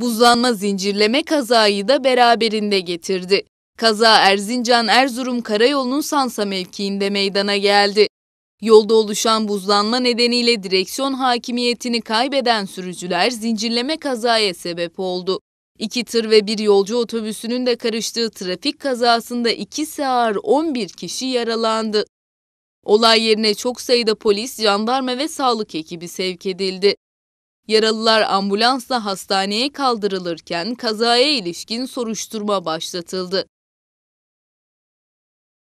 Buzlanma zincirleme kazayı da beraberinde getirdi. Kaza Erzincan-Erzurum karayolunun Sansa mevkiinde meydana geldi. Yolda oluşan buzlanma nedeniyle direksiyon hakimiyetini kaybeden sürücüler zincirleme kazaya sebep oldu. İki tır ve bir yolcu otobüsünün de karıştığı trafik kazasında iki sağır 11 kişi yaralandı. Olay yerine çok sayıda polis, jandarma ve sağlık ekibi sevk edildi. Yaralılar ambulansla hastaneye kaldırılırken kazaya ilişkin soruşturma başlatıldı.